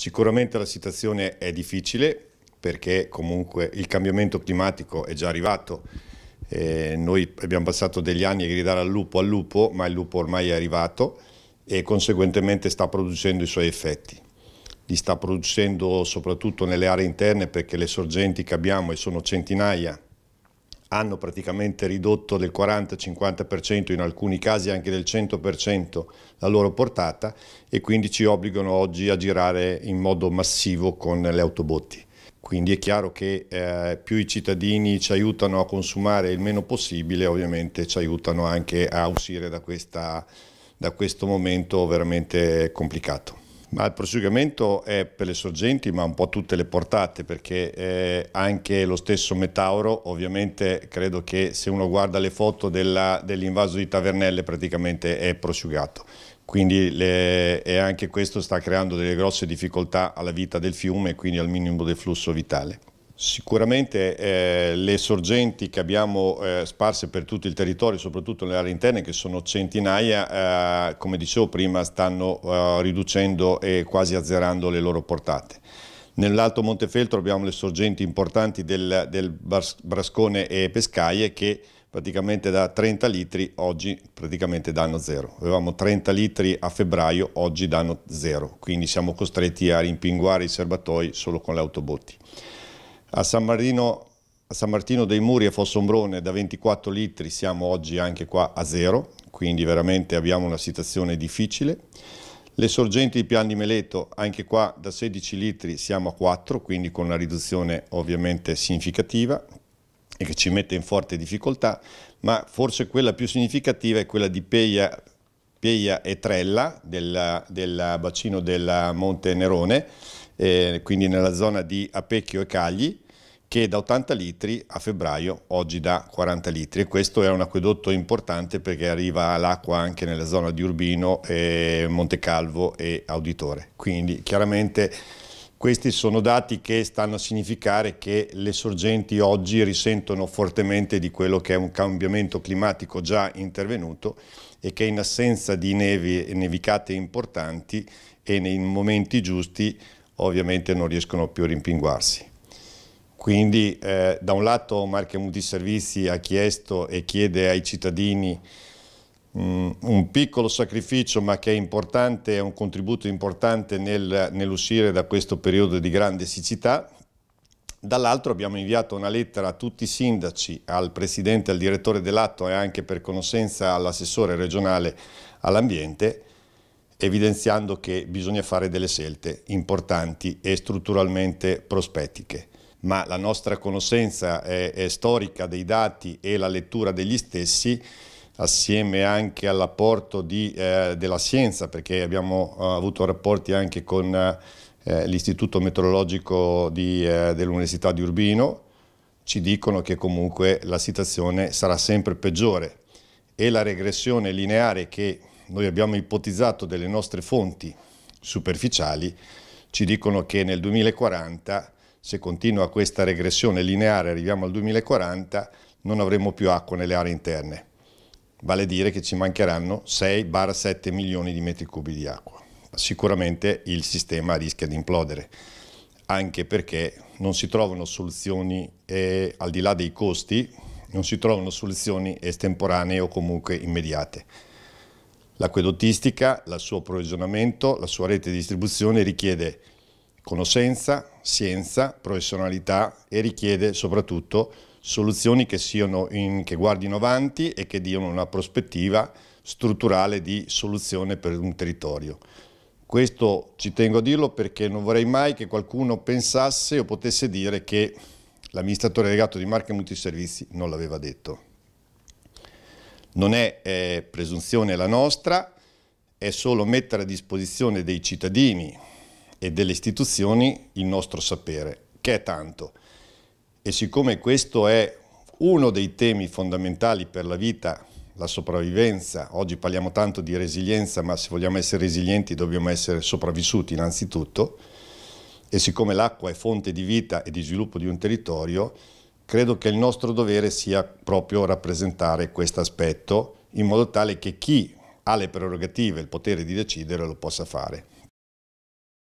Sicuramente la situazione è difficile perché comunque il cambiamento climatico è già arrivato. Eh, noi abbiamo passato degli anni a gridare al lupo al lupo, ma il lupo ormai è arrivato e conseguentemente sta producendo i suoi effetti. Li sta producendo soprattutto nelle aree interne perché le sorgenti che abbiamo, e sono centinaia, hanno praticamente ridotto del 40-50%, in alcuni casi anche del 100% la loro portata e quindi ci obbligano oggi a girare in modo massivo con le autobotti. Quindi è chiaro che eh, più i cittadini ci aiutano a consumare il meno possibile, ovviamente ci aiutano anche a uscire da, questa, da questo momento veramente complicato. Ma il prosciugamento è per le sorgenti ma un po' tutte le portate perché eh, anche lo stesso Metauro ovviamente credo che se uno guarda le foto dell'invaso di Tavernelle praticamente è prosciugato quindi le, e anche questo sta creando delle grosse difficoltà alla vita del fiume e quindi al minimo del flusso vitale. Sicuramente eh, le sorgenti che abbiamo eh, sparse per tutto il territorio, soprattutto nelle aree interne, che sono centinaia, eh, come dicevo prima, stanno eh, riducendo e quasi azzerando le loro portate. Nell'Alto Montefeltro abbiamo le sorgenti importanti del, del Brascone e Pescaie che praticamente da 30 litri oggi praticamente danno zero. Avevamo 30 litri a febbraio, oggi danno zero, quindi siamo costretti a rimpinguare i serbatoi solo con le autobotti. A San, Marino, a San Martino dei Muri e Fossombrone da 24 litri siamo oggi anche qua a zero, quindi veramente abbiamo una situazione difficile. Le sorgenti di Pian di Meleto, anche qua da 16 litri siamo a 4, quindi con una riduzione ovviamente significativa e che ci mette in forte difficoltà, ma forse quella più significativa è quella di Peia, Peia e Trella, del, del bacino del Monte Nerone, eh, quindi nella zona di Apecchio e Cagli, che da 80 litri a febbraio, oggi da 40 litri. E questo è un acquedotto importante perché arriva l'acqua anche nella zona di Urbino, eh, Montecalvo e Auditore. Quindi chiaramente questi sono dati che stanno a significare che le sorgenti oggi risentono fortemente di quello che è un cambiamento climatico già intervenuto e che in assenza di nevi e nevicate importanti e nei momenti giusti ovviamente non riescono più a rimpinguarsi. Quindi eh, da un lato Marche Multiservizi ha chiesto e chiede ai cittadini mh, mm, un piccolo sacrificio ma che è importante, è un contributo importante nel, nell'uscire da questo periodo di grande siccità. Dall'altro abbiamo inviato una lettera a tutti i sindaci, al presidente, al direttore dell'atto e anche per conoscenza all'assessore regionale all'ambiente evidenziando che bisogna fare delle scelte importanti e strutturalmente prospettiche ma la nostra conoscenza è, è storica dei dati e la lettura degli stessi assieme anche all'apporto eh, della scienza perché abbiamo eh, avuto rapporti anche con eh, l'Istituto Meteorologico eh, dell'Università di Urbino ci dicono che comunque la situazione sarà sempre peggiore e la regressione lineare che noi abbiamo ipotizzato delle nostre fonti superficiali, ci dicono che nel 2040, se continua questa regressione lineare, arriviamo al 2040, non avremo più acqua nelle aree interne. Vale a dire che ci mancheranno 6-7 milioni di metri cubi di acqua. Sicuramente il sistema rischia di implodere, anche perché non si trovano soluzioni, eh, al di là dei costi, non si trovano soluzioni estemporanee o comunque immediate. L'acquedottistica, il suo approvvigionamento, la sua rete di distribuzione richiede conoscenza, scienza, professionalità e richiede soprattutto soluzioni che, in, che, guardino avanti e che diano una prospettiva strutturale di soluzione per un territorio. Questo ci tengo a dirlo perché non vorrei mai che qualcuno pensasse o potesse dire che l'amministratore legato di Marche Multiservizi non l'aveva detto. Non è eh, presunzione la nostra, è solo mettere a disposizione dei cittadini e delle istituzioni il nostro sapere, che è tanto. E siccome questo è uno dei temi fondamentali per la vita, la sopravvivenza, oggi parliamo tanto di resilienza, ma se vogliamo essere resilienti dobbiamo essere sopravvissuti innanzitutto, e siccome l'acqua è fonte di vita e di sviluppo di un territorio, credo che il nostro dovere sia proprio rappresentare questo aspetto in modo tale che chi ha le prerogative e il potere di decidere lo possa fare.